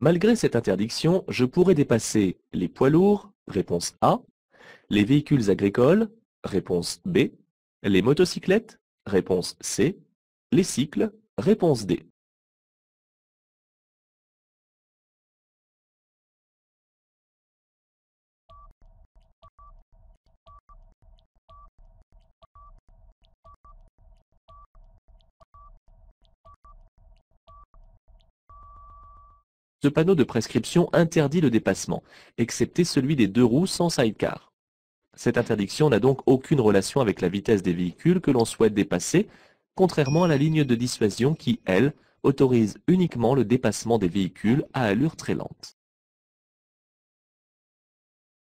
Malgré cette interdiction, je pourrais dépasser les poids lourds, réponse A, les véhicules agricoles, réponse B, les motocyclettes, réponse C, les cycles, réponse D. ce panneau de prescription interdit le dépassement, excepté celui des deux roues sans sidecar. Cette interdiction n'a donc aucune relation avec la vitesse des véhicules que l'on souhaite dépasser, contrairement à la ligne de dissuasion qui, elle, autorise uniquement le dépassement des véhicules à allure très lente.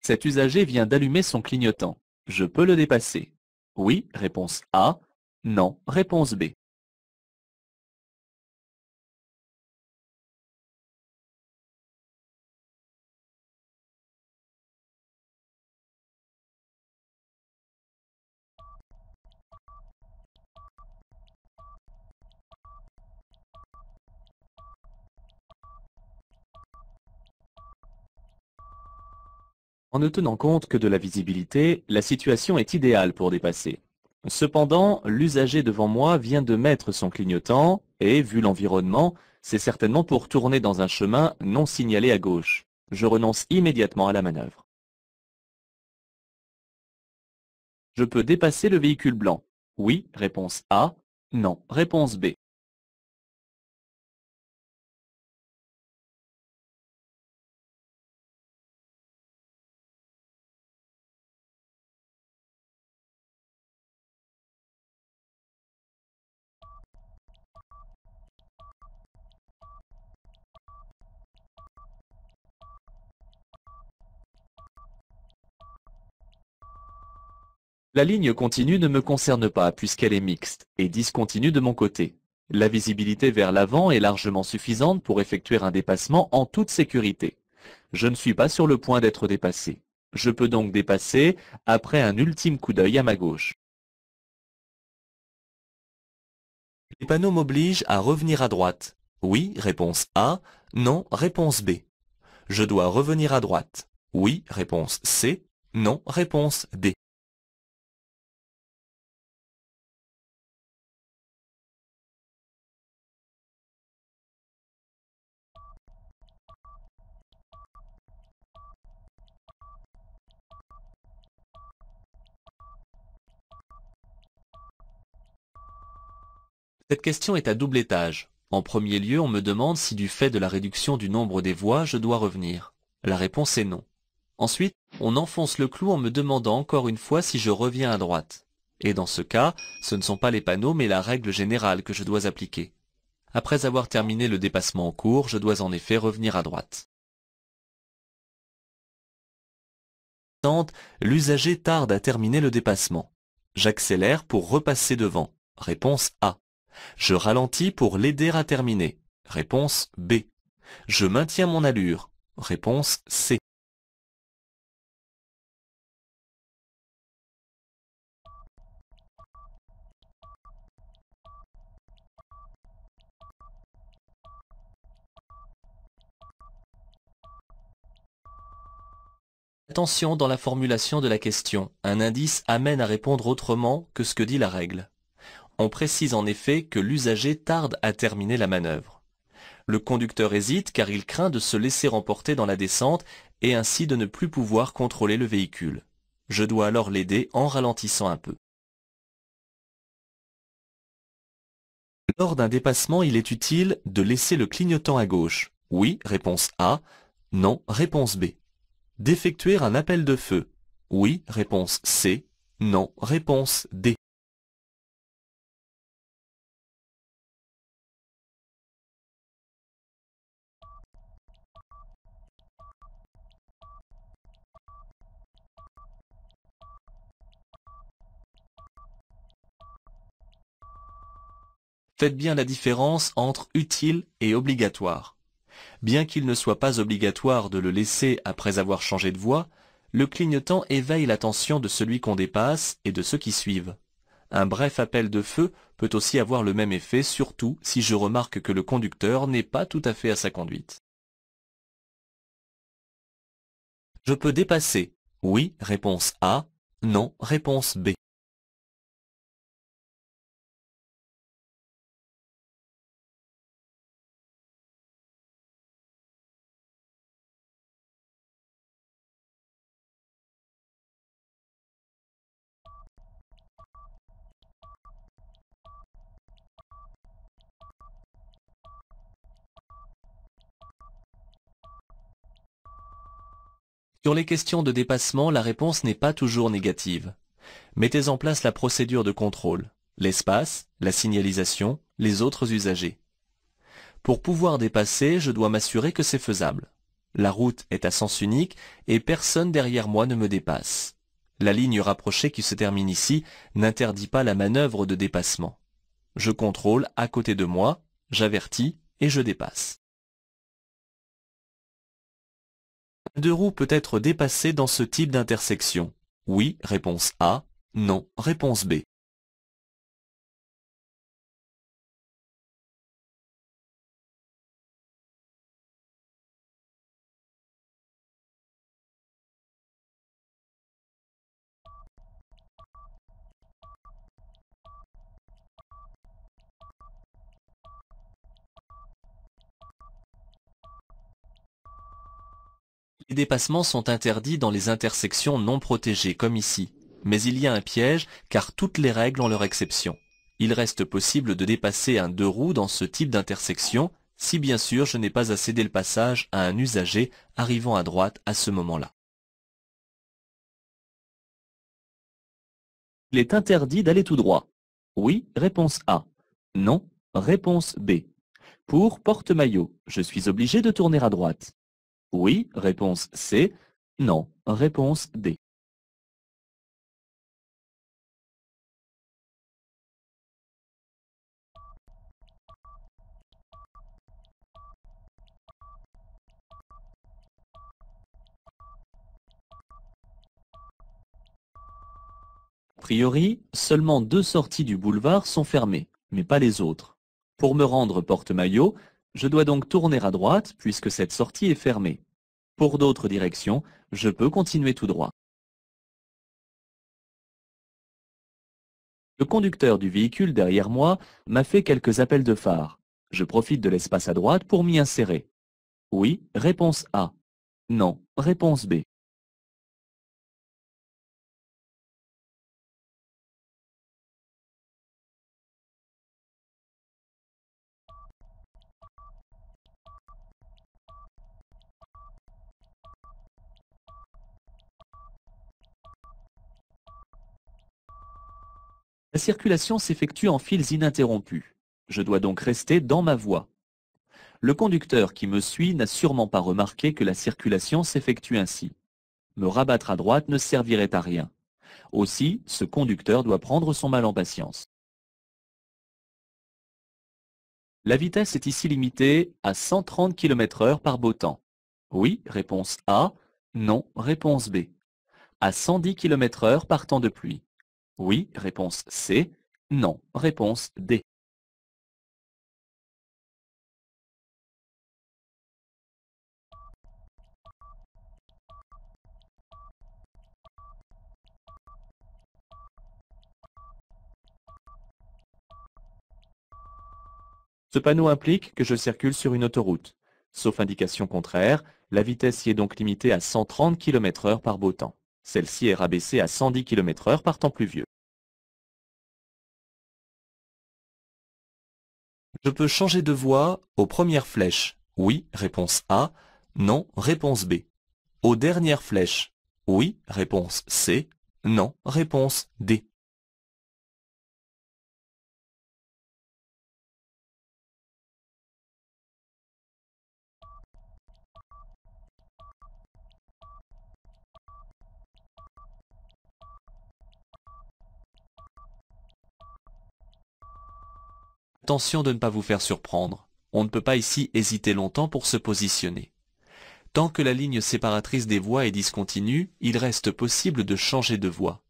Cet usager vient d'allumer son clignotant. Je peux le dépasser. Oui, réponse A. Non, réponse B. En ne tenant compte que de la visibilité, la situation est idéale pour dépasser. Cependant, l'usager devant moi vient de mettre son clignotant, et vu l'environnement, c'est certainement pour tourner dans un chemin non signalé à gauche. Je renonce immédiatement à la manœuvre. Je peux dépasser le véhicule blanc. Oui, réponse A. Non, réponse B. La ligne continue ne me concerne pas puisqu'elle est mixte et discontinue de mon côté. La visibilité vers l'avant est largement suffisante pour effectuer un dépassement en toute sécurité. Je ne suis pas sur le point d'être dépassé. Je peux donc dépasser après un ultime coup d'œil à ma gauche. Les panneaux m'obligent à revenir à droite. Oui, réponse A. Non, réponse B. Je dois revenir à droite. Oui, réponse C. Non, réponse D. Cette question est à double étage. En premier lieu, on me demande si du fait de la réduction du nombre des voies, je dois revenir. La réponse est non. Ensuite, on enfonce le clou en me demandant encore une fois si je reviens à droite. Et dans ce cas, ce ne sont pas les panneaux mais la règle générale que je dois appliquer. Après avoir terminé le dépassement en cours, je dois en effet revenir à droite. L'usager tarde à terminer le dépassement. J'accélère pour repasser devant. Réponse A. Je ralentis pour l'aider à terminer. Réponse B. Je maintiens mon allure. Réponse C. Attention dans la formulation de la question, un indice amène à répondre autrement que ce que dit la règle. On précise en effet que l'usager tarde à terminer la manœuvre. Le conducteur hésite car il craint de se laisser emporter dans la descente et ainsi de ne plus pouvoir contrôler le véhicule. Je dois alors l'aider en ralentissant un peu. Lors d'un dépassement, il est utile de laisser le clignotant à gauche. Oui, réponse A. Non, réponse B. D'effectuer un appel de feu. Oui, réponse C. Non, réponse D. Faites bien la différence entre utile et obligatoire. Bien qu'il ne soit pas obligatoire de le laisser après avoir changé de voie, le clignotant éveille l'attention de celui qu'on dépasse et de ceux qui suivent. Un bref appel de feu peut aussi avoir le même effet, surtout si je remarque que le conducteur n'est pas tout à fait à sa conduite. Je peux dépasser. Oui, réponse A. Non, réponse B. Sur les questions de dépassement, la réponse n'est pas toujours négative. Mettez en place la procédure de contrôle, l'espace, la signalisation, les autres usagers. Pour pouvoir dépasser, je dois m'assurer que c'est faisable. La route est à sens unique et personne derrière moi ne me dépasse. La ligne rapprochée qui se termine ici n'interdit pas la manœuvre de dépassement. Je contrôle à côté de moi, j'avertis et je dépasse. Deux roues peut être dépassée dans ce type d'intersection Oui, réponse A. Non, réponse B. Les dépassements sont interdits dans les intersections non protégées comme ici. Mais il y a un piège car toutes les règles ont leur exception. Il reste possible de dépasser un deux roues dans ce type d'intersection si bien sûr je n'ai pas à céder le passage à un usager arrivant à droite à ce moment-là. Il est interdit d'aller tout droit. Oui, réponse A. Non, réponse B. Pour porte-maillot, je suis obligé de tourner à droite. Oui, réponse C. Non, réponse D. A priori, seulement deux sorties du boulevard sont fermées, mais pas les autres. Pour me rendre porte-maillot, je dois donc tourner à droite puisque cette sortie est fermée. Pour d'autres directions, je peux continuer tout droit. Le conducteur du véhicule derrière moi m'a fait quelques appels de phare. Je profite de l'espace à droite pour m'y insérer. Oui, réponse A. Non, réponse B. La circulation s'effectue en fils ininterrompus. Je dois donc rester dans ma voie. Le conducteur qui me suit n'a sûrement pas remarqué que la circulation s'effectue ainsi. Me rabattre à droite ne servirait à rien. Aussi, ce conducteur doit prendre son mal en patience. La vitesse est ici limitée à 130 km h par beau temps. Oui, réponse A. Non, réponse B. À 110 km h par temps de pluie. Oui, réponse C. Non, réponse D. Ce panneau implique que je circule sur une autoroute. Sauf indication contraire, la vitesse y est donc limitée à 130 km h par beau temps. Celle-ci est rabaissée à 110 km/h par temps pluvieux. Je peux changer de voie aux premières flèches. Oui, réponse A. Non, réponse B. Aux dernières flèches. Oui, réponse C. Non, réponse D. Attention de ne pas vous faire surprendre, on ne peut pas ici hésiter longtemps pour se positionner. Tant que la ligne séparatrice des voies est discontinue, il reste possible de changer de voie.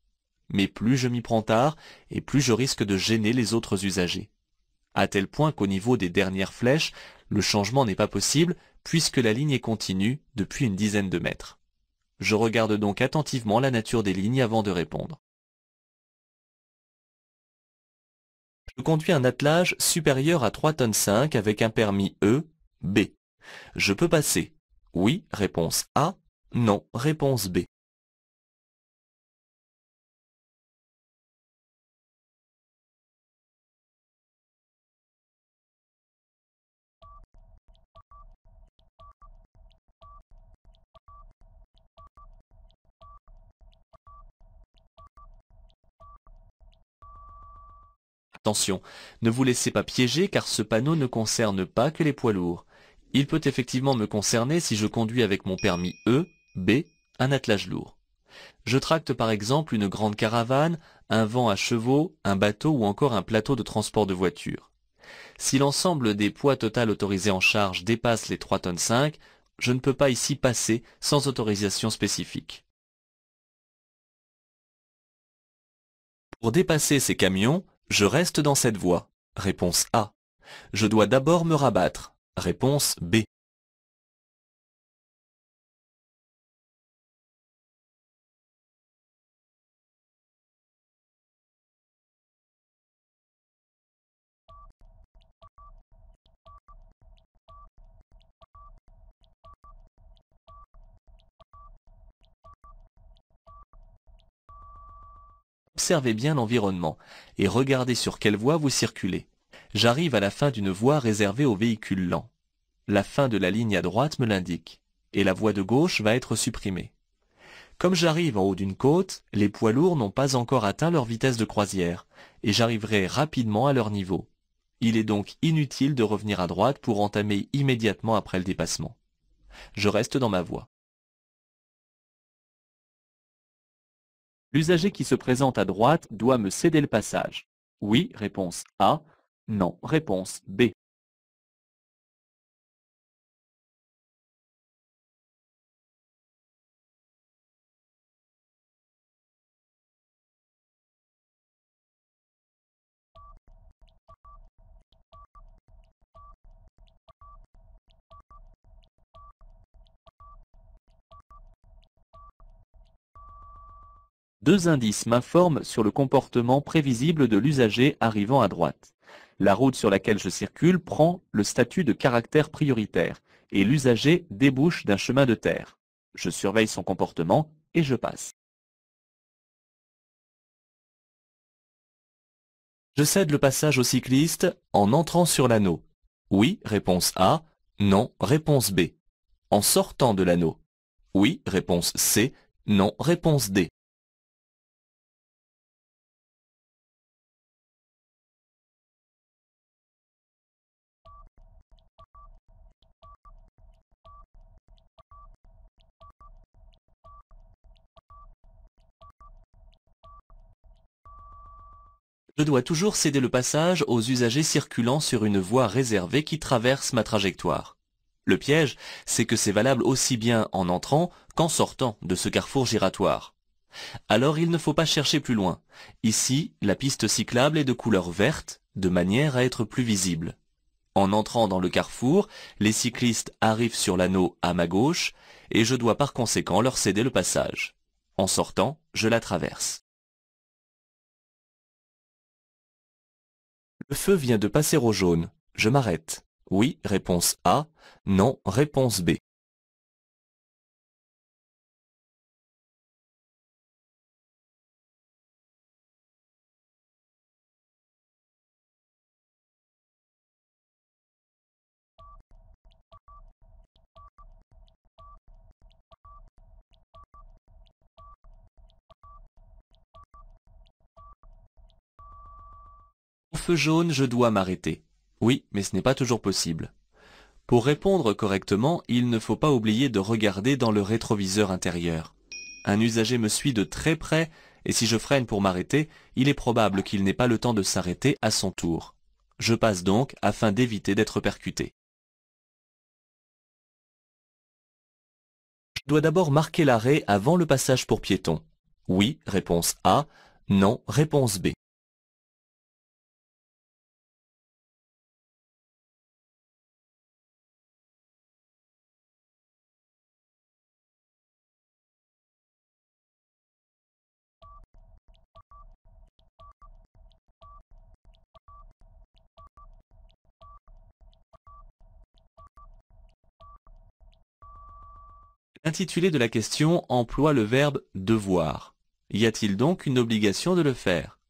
Mais plus je m'y prends tard, et plus je risque de gêner les autres usagers. À tel point qu'au niveau des dernières flèches, le changement n'est pas possible puisque la ligne est continue depuis une dizaine de mètres. Je regarde donc attentivement la nature des lignes avant de répondre. Je conduis un attelage supérieur à 3 tonnes 5 avec un permis E, B. Je peux passer. Oui, réponse A. Non, réponse B. Attention, ne vous laissez pas piéger car ce panneau ne concerne pas que les poids lourds. Il peut effectivement me concerner si je conduis avec mon permis E, B, un attelage lourd. Je tracte par exemple une grande caravane, un vent à chevaux, un bateau ou encore un plateau de transport de voitures. Si l'ensemble des poids total autorisés en charge dépasse les 3 tonnes 5, je ne peux pas ici passer sans autorisation spécifique. Pour dépasser ces camions, je reste dans cette voie. Réponse A. Je dois d'abord me rabattre. Réponse B. Observez bien l'environnement et regardez sur quelle voie vous circulez. J'arrive à la fin d'une voie réservée aux véhicules lents. La fin de la ligne à droite me l'indique, et la voie de gauche va être supprimée. Comme j'arrive en haut d'une côte, les poids lourds n'ont pas encore atteint leur vitesse de croisière, et j'arriverai rapidement à leur niveau. Il est donc inutile de revenir à droite pour entamer immédiatement après le dépassement. Je reste dans ma voie. L'usager qui se présente à droite doit me céder le passage. Oui, réponse A. Non, réponse B. Deux indices m'informent sur le comportement prévisible de l'usager arrivant à droite. La route sur laquelle je circule prend le statut de caractère prioritaire et l'usager débouche d'un chemin de terre. Je surveille son comportement et je passe. Je cède le passage au cycliste en entrant sur l'anneau. Oui, réponse A. Non, réponse B. En sortant de l'anneau. Oui, réponse C. Non, réponse D. Je dois toujours céder le passage aux usagers circulant sur une voie réservée qui traverse ma trajectoire. Le piège, c'est que c'est valable aussi bien en entrant qu'en sortant de ce carrefour giratoire. Alors il ne faut pas chercher plus loin. Ici, la piste cyclable est de couleur verte, de manière à être plus visible. En entrant dans le carrefour, les cyclistes arrivent sur l'anneau à ma gauche, et je dois par conséquent leur céder le passage. En sortant, je la traverse. Le feu vient de passer au jaune. Je m'arrête. Oui, réponse A. Non, réponse B. feu jaune, je dois m'arrêter. Oui, mais ce n'est pas toujours possible. Pour répondre correctement, il ne faut pas oublier de regarder dans le rétroviseur intérieur. Un usager me suit de très près, et si je freine pour m'arrêter, il est probable qu'il n'ait pas le temps de s'arrêter à son tour. Je passe donc afin d'éviter d'être percuté. Je dois d'abord marquer l'arrêt avant le passage pour piéton. Oui, réponse A. Non, réponse B. L'intitulé de la question emploie le verbe « devoir ». Y a-t-il donc une obligation de le faire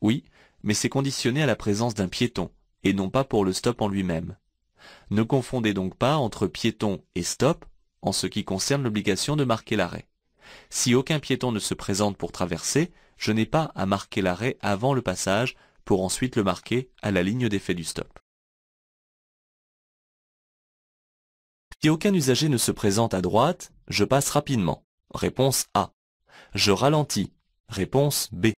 Oui, mais c'est conditionné à la présence d'un piéton, et non pas pour le stop en lui-même. Ne confondez donc pas entre piéton et stop en ce qui concerne l'obligation de marquer l'arrêt. Si aucun piéton ne se présente pour traverser, je n'ai pas à marquer l'arrêt avant le passage pour ensuite le marquer à la ligne d'effet du stop. Si aucun usager ne se présente à droite, je passe rapidement. Réponse A. Je ralentis. Réponse B.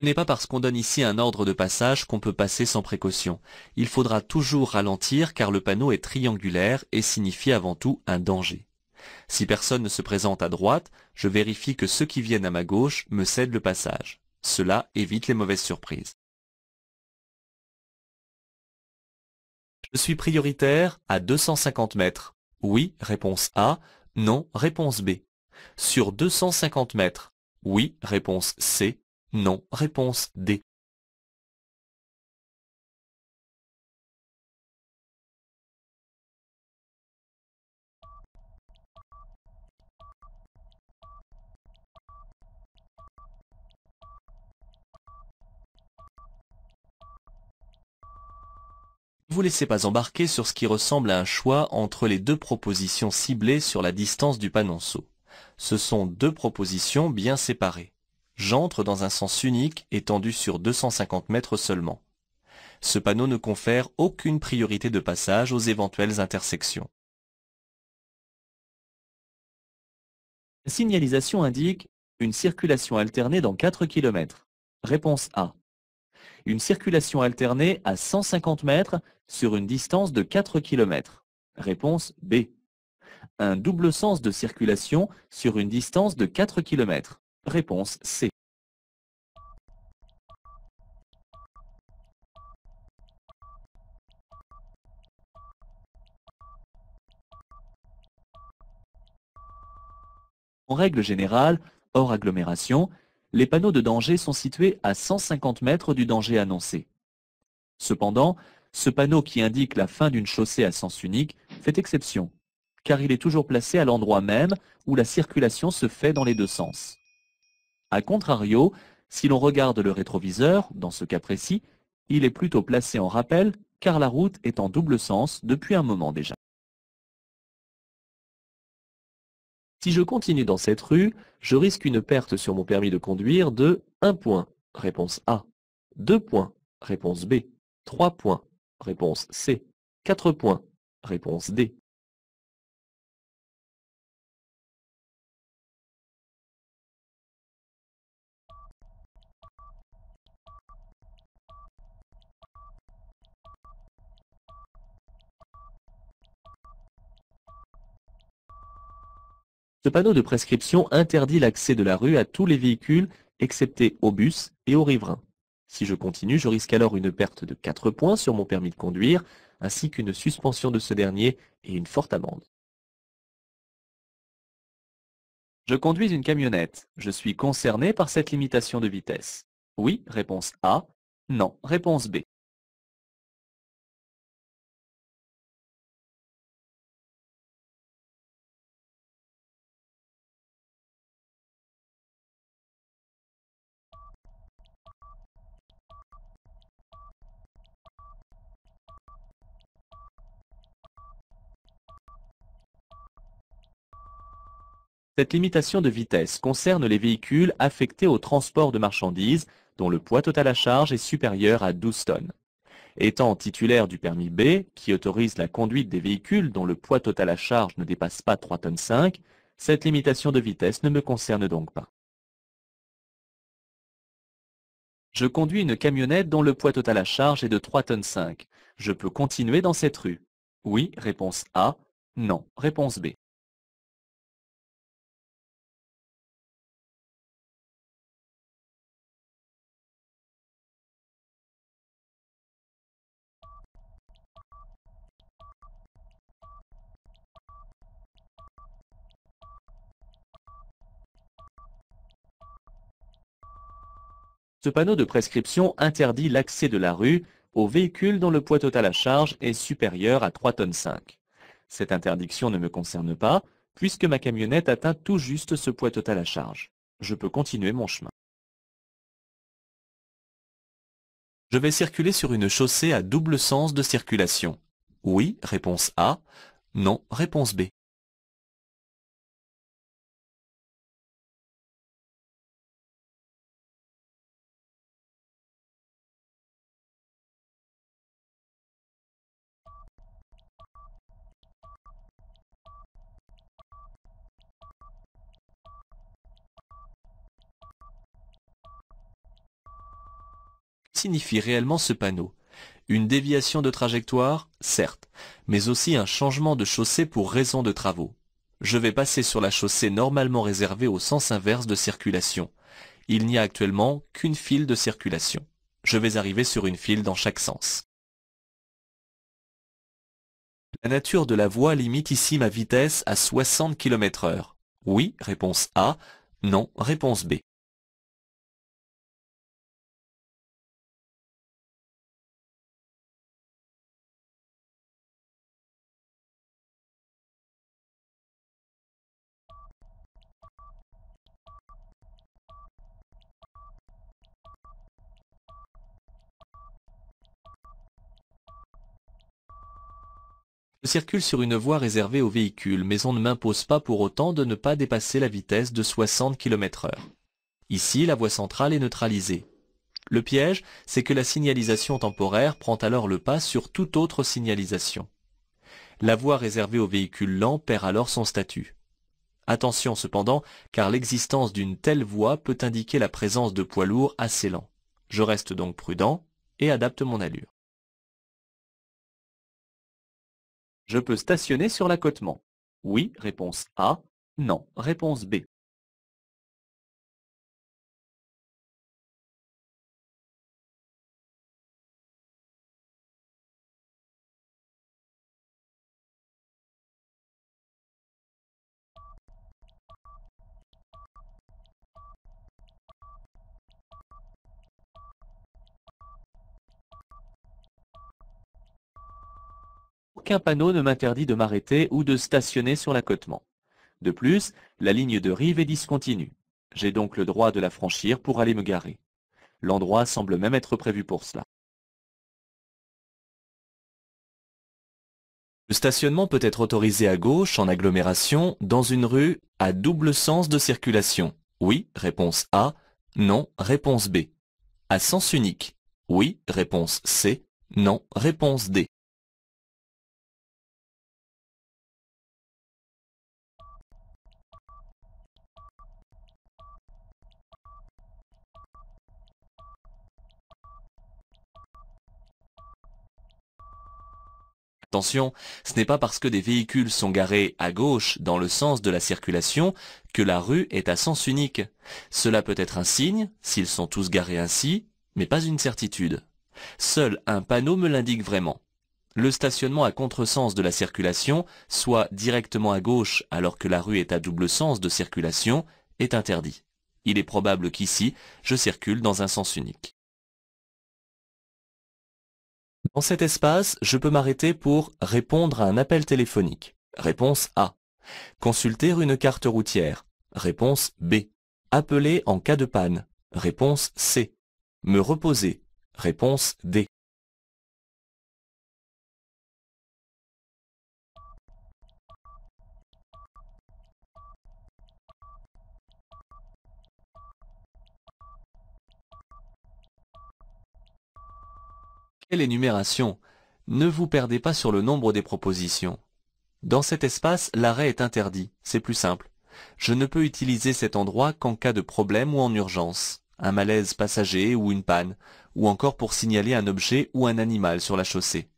Ce n'est pas parce qu'on donne ici un ordre de passage qu'on peut passer sans précaution. Il faudra toujours ralentir car le panneau est triangulaire et signifie avant tout un danger. Si personne ne se présente à droite, je vérifie que ceux qui viennent à ma gauche me cèdent le passage. Cela évite les mauvaises surprises. Je suis prioritaire à 250 mètres. Oui, réponse A. Non, réponse B. Sur 250 mètres. Oui, réponse C. Non. Réponse D. vous laissez pas embarquer sur ce qui ressemble à un choix entre les deux propositions ciblées sur la distance du panonceau. Ce sont deux propositions bien séparées j'entre dans un sens unique étendu sur 250 mètres seulement. Ce panneau ne confère aucune priorité de passage aux éventuelles intersections. La signalisation indique une circulation alternée dans 4 km. Réponse A. Une circulation alternée à 150 mètres sur une distance de 4 km. Réponse B. Un double sens de circulation sur une distance de 4 km. Réponse C. En règle générale, hors agglomération, les panneaux de danger sont situés à 150 mètres du danger annoncé. Cependant, ce panneau qui indique la fin d'une chaussée à sens unique fait exception, car il est toujours placé à l'endroit même où la circulation se fait dans les deux sens. A contrario, si l'on regarde le rétroviseur, dans ce cas précis, il est plutôt placé en rappel car la route est en double sens depuis un moment déjà. Si je continue dans cette rue, je risque une perte sur mon permis de conduire de 1 point, réponse A, 2 points, réponse B, 3 points, réponse C, 4 points, réponse D. Ce panneau de prescription interdit l'accès de la rue à tous les véhicules, excepté aux bus et aux riverains. Si je continue, je risque alors une perte de 4 points sur mon permis de conduire, ainsi qu'une suspension de ce dernier et une forte amende. Je conduis une camionnette. Je suis concerné par cette limitation de vitesse. Oui, réponse A. Non, réponse B. Cette limitation de vitesse concerne les véhicules affectés au transport de marchandises dont le poids total à charge est supérieur à 12 tonnes. Étant titulaire du permis B, qui autorise la conduite des véhicules dont le poids total à charge ne dépasse pas 3 tonnes cette limitation de vitesse ne me concerne donc pas. Je conduis une camionnette dont le poids total à charge est de 3 tonnes Je peux continuer dans cette rue Oui, réponse A. Non, réponse B. Ce panneau de prescription interdit l'accès de la rue aux véhicules dont le poids total à charge est supérieur à 3,5 tonnes. Cette interdiction ne me concerne pas, puisque ma camionnette atteint tout juste ce poids total à charge. Je peux continuer mon chemin. Je vais circuler sur une chaussée à double sens de circulation. Oui, réponse A. Non, réponse B. signifie réellement ce panneau Une déviation de trajectoire, certes, mais aussi un changement de chaussée pour raison de travaux. Je vais passer sur la chaussée normalement réservée au sens inverse de circulation. Il n'y a actuellement qu'une file de circulation. Je vais arriver sur une file dans chaque sens. La nature de la voie limite ici ma vitesse à 60 km heure. Oui, réponse A. Non, réponse B. Je circule sur une voie réservée aux véhicules mais on ne m'impose pas pour autant de ne pas dépasser la vitesse de 60 km heure. Ici, la voie centrale est neutralisée. Le piège, c'est que la signalisation temporaire prend alors le pas sur toute autre signalisation. La voie réservée aux véhicules lents perd alors son statut. Attention cependant, car l'existence d'une telle voie peut indiquer la présence de poids lourds assez lents. Je reste donc prudent et adapte mon allure. Je peux stationner sur l'accotement Oui, réponse A. Non, réponse B. aucun panneau ne m'interdit de m'arrêter ou de stationner sur l'accotement. De plus, la ligne de rive est discontinue. J'ai donc le droit de la franchir pour aller me garer. L'endroit semble même être prévu pour cela. Le stationnement peut être autorisé à gauche, en agglomération, dans une rue, à double sens de circulation. Oui, réponse A. Non, réponse B. À sens unique. Oui, réponse C. Non, réponse D. Attention, ce n'est pas parce que des véhicules sont garés à gauche dans le sens de la circulation que la rue est à sens unique. Cela peut être un signe, s'ils sont tous garés ainsi, mais pas une certitude. Seul un panneau me l'indique vraiment. Le stationnement à contresens de la circulation, soit directement à gauche alors que la rue est à double sens de circulation, est interdit. Il est probable qu'ici, je circule dans un sens unique. En cet espace, je peux m'arrêter pour répondre à un appel téléphonique. Réponse A. Consulter une carte routière. Réponse B. Appeler en cas de panne. Réponse C. Me reposer. Réponse D. Quelle énumération Ne vous perdez pas sur le nombre des propositions. Dans cet espace, l'arrêt est interdit, c'est plus simple. Je ne peux utiliser cet endroit qu'en cas de problème ou en urgence, un malaise passager ou une panne, ou encore pour signaler un objet ou un animal sur la chaussée.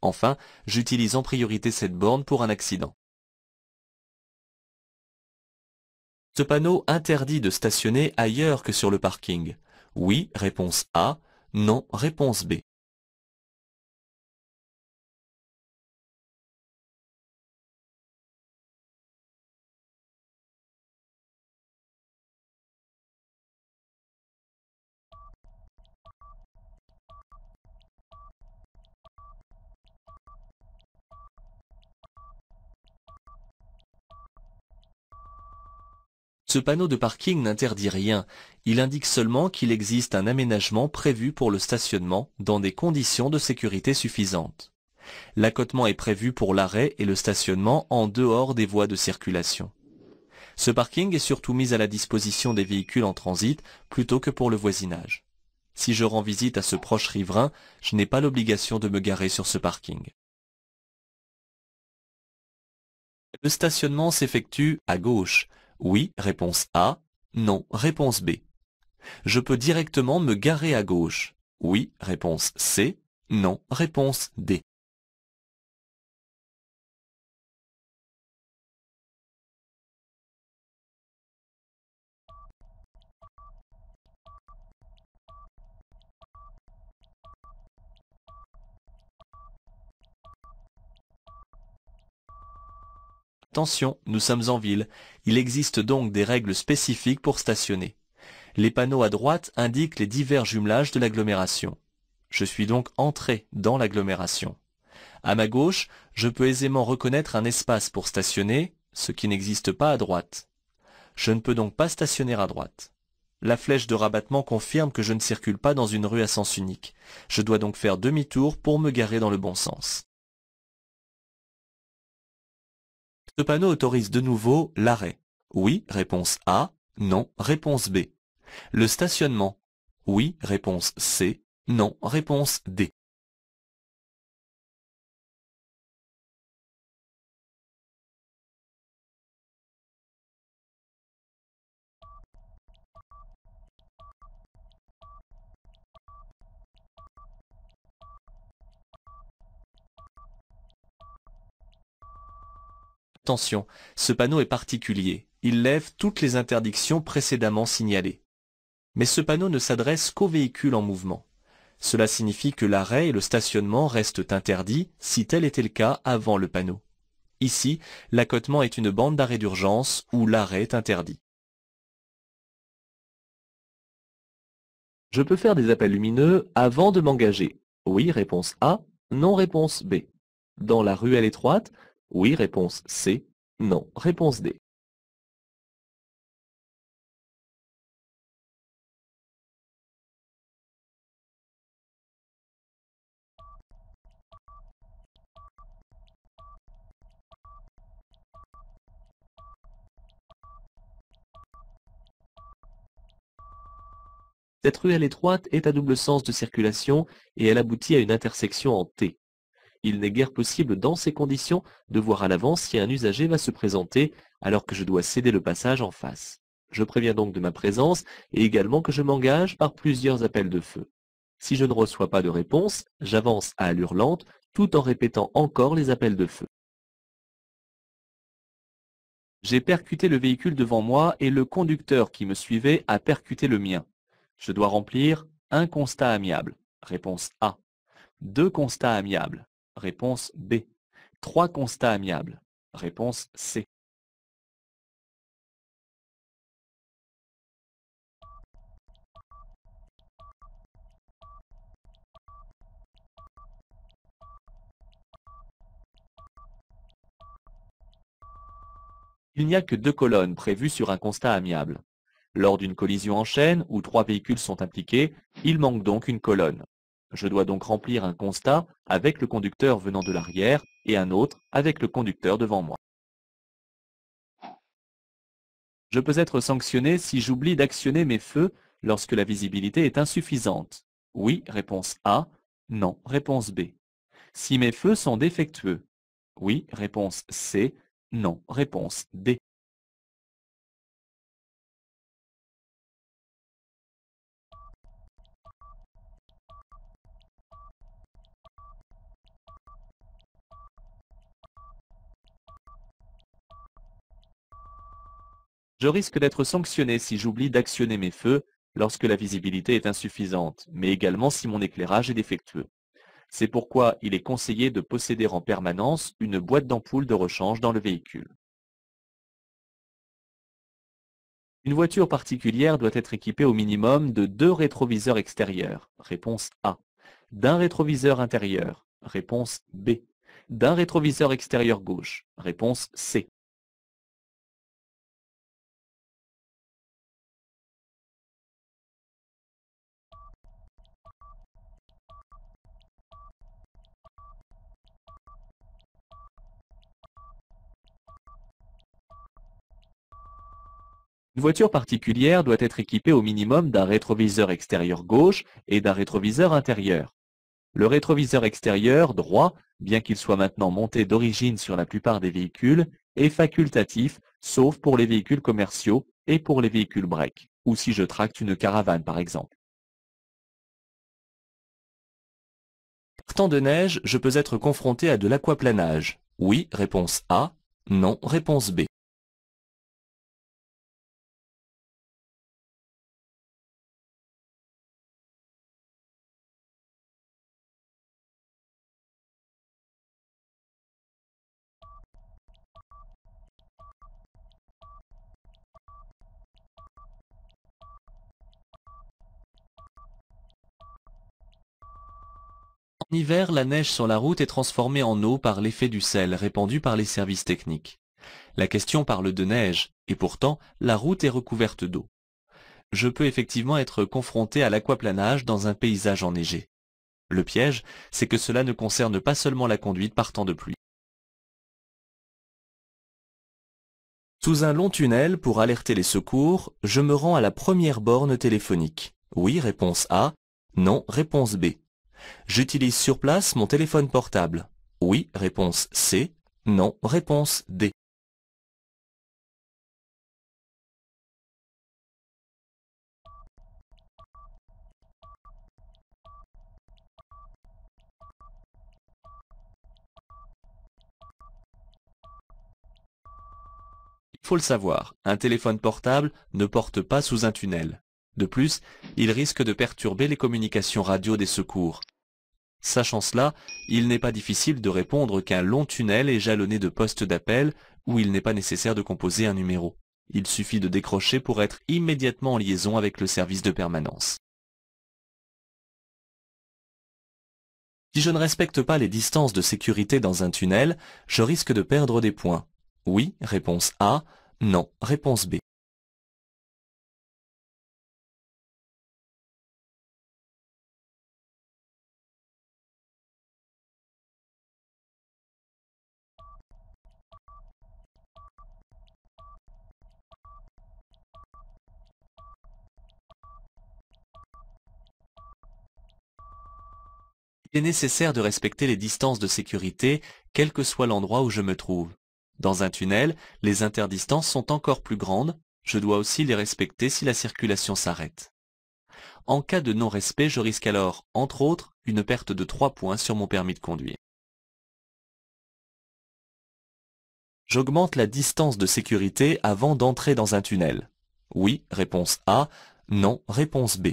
Enfin, j'utilise en priorité cette borne pour un accident. Ce panneau interdit de stationner ailleurs que sur le parking. Oui, réponse A. Non, réponse B. Ce panneau de parking n'interdit rien, il indique seulement qu'il existe un aménagement prévu pour le stationnement dans des conditions de sécurité suffisantes. L'accotement est prévu pour l'arrêt et le stationnement en dehors des voies de circulation. Ce parking est surtout mis à la disposition des véhicules en transit plutôt que pour le voisinage. Si je rends visite à ce proche riverain, je n'ai pas l'obligation de me garer sur ce parking. Le stationnement s'effectue à gauche, oui, réponse A. Non, réponse B. Je peux directement me garer à gauche. Oui, réponse C. Non, réponse D. Attention, nous sommes en ville, il existe donc des règles spécifiques pour stationner. Les panneaux à droite indiquent les divers jumelages de l'agglomération. Je suis donc entré dans l'agglomération. À ma gauche, je peux aisément reconnaître un espace pour stationner, ce qui n'existe pas à droite. Je ne peux donc pas stationner à droite. La flèche de rabattement confirme que je ne circule pas dans une rue à sens unique. Je dois donc faire demi-tour pour me garer dans le bon sens. Ce panneau autorise de nouveau l'arrêt. Oui, réponse A. Non, réponse B. Le stationnement. Oui, réponse C. Non, réponse D. Attention, ce panneau est particulier, il lève toutes les interdictions précédemment signalées. Mais ce panneau ne s'adresse qu'aux véhicules en mouvement. Cela signifie que l'arrêt et le stationnement restent interdits si tel était le cas avant le panneau. Ici, l'accotement est une bande d'arrêt d'urgence où l'arrêt est interdit. Je peux faire des appels lumineux avant de m'engager. Oui, réponse A. Non, réponse B. Dans la ruelle étroite, oui, réponse C. Non, réponse D. Cette ruelle étroite est à double sens de circulation et elle aboutit à une intersection en T. Il n'est guère possible dans ces conditions de voir à l'avance si un usager va se présenter alors que je dois céder le passage en face. Je préviens donc de ma présence et également que je m'engage par plusieurs appels de feu. Si je ne reçois pas de réponse, j'avance à allure lente tout en répétant encore les appels de feu. J'ai percuté le véhicule devant moi et le conducteur qui me suivait a percuté le mien. Je dois remplir un constat amiable. Réponse A. Deux constats amiables. Réponse B. Trois constats amiables. Réponse C. Il n'y a que deux colonnes prévues sur un constat amiable. Lors d'une collision en chaîne où trois véhicules sont impliqués, il manque donc une colonne. Je dois donc remplir un constat avec le conducteur venant de l'arrière et un autre avec le conducteur devant moi. Je peux être sanctionné si j'oublie d'actionner mes feux lorsque la visibilité est insuffisante. Oui, réponse A. Non, réponse B. Si mes feux sont défectueux. Oui, réponse C. Non, réponse D. Je risque d'être sanctionné si j'oublie d'actionner mes feux lorsque la visibilité est insuffisante, mais également si mon éclairage est défectueux. C'est pourquoi il est conseillé de posséder en permanence une boîte d'ampoule de rechange dans le véhicule. Une voiture particulière doit être équipée au minimum de deux rétroviseurs extérieurs, réponse A, d'un rétroviseur intérieur, réponse B, d'un rétroviseur extérieur gauche, réponse C. Une voiture particulière doit être équipée au minimum d'un rétroviseur extérieur gauche et d'un rétroviseur intérieur. Le rétroviseur extérieur droit, bien qu'il soit maintenant monté d'origine sur la plupart des véhicules, est facultatif, sauf pour les véhicules commerciaux et pour les véhicules break, ou si je tracte une caravane par exemple. Temps de neige, je peux être confronté à de l'aquaplanage. Oui, réponse A. Non, réponse B. En hiver, la neige sur la route est transformée en eau par l'effet du sel répandu par les services techniques. La question parle de neige, et pourtant, la route est recouverte d'eau. Je peux effectivement être confronté à l'aquaplanage dans un paysage enneigé. Le piège, c'est que cela ne concerne pas seulement la conduite partant de pluie. Sous un long tunnel pour alerter les secours, je me rends à la première borne téléphonique. Oui, réponse A. Non, réponse B. J'utilise sur place mon téléphone portable. Oui, réponse C. Non, réponse D. Il faut le savoir, un téléphone portable ne porte pas sous un tunnel. De plus, il risque de perturber les communications radio des secours. Sachant cela, il n'est pas difficile de répondre qu'un long tunnel est jalonné de postes d'appel où il n'est pas nécessaire de composer un numéro. Il suffit de décrocher pour être immédiatement en liaison avec le service de permanence. Si je ne respecte pas les distances de sécurité dans un tunnel, je risque de perdre des points. Oui, réponse A. Non, réponse B. Il est nécessaire de respecter les distances de sécurité, quel que soit l'endroit où je me trouve. Dans un tunnel, les interdistances sont encore plus grandes, je dois aussi les respecter si la circulation s'arrête. En cas de non-respect, je risque alors, entre autres, une perte de 3 points sur mon permis de conduire. J'augmente la distance de sécurité avant d'entrer dans un tunnel. Oui, réponse A. Non, réponse B.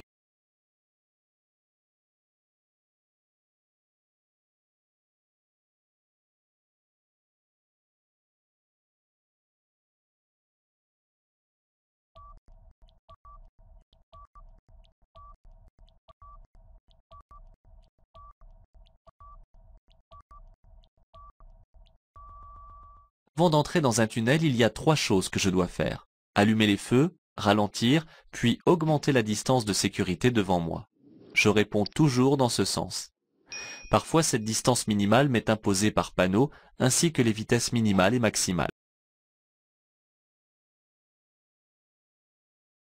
Avant d'entrer dans un tunnel, il y a trois choses que je dois faire. Allumer les feux, ralentir, puis augmenter la distance de sécurité devant moi. Je réponds toujours dans ce sens. Parfois, cette distance minimale m'est imposée par panneau, ainsi que les vitesses minimales et maximales.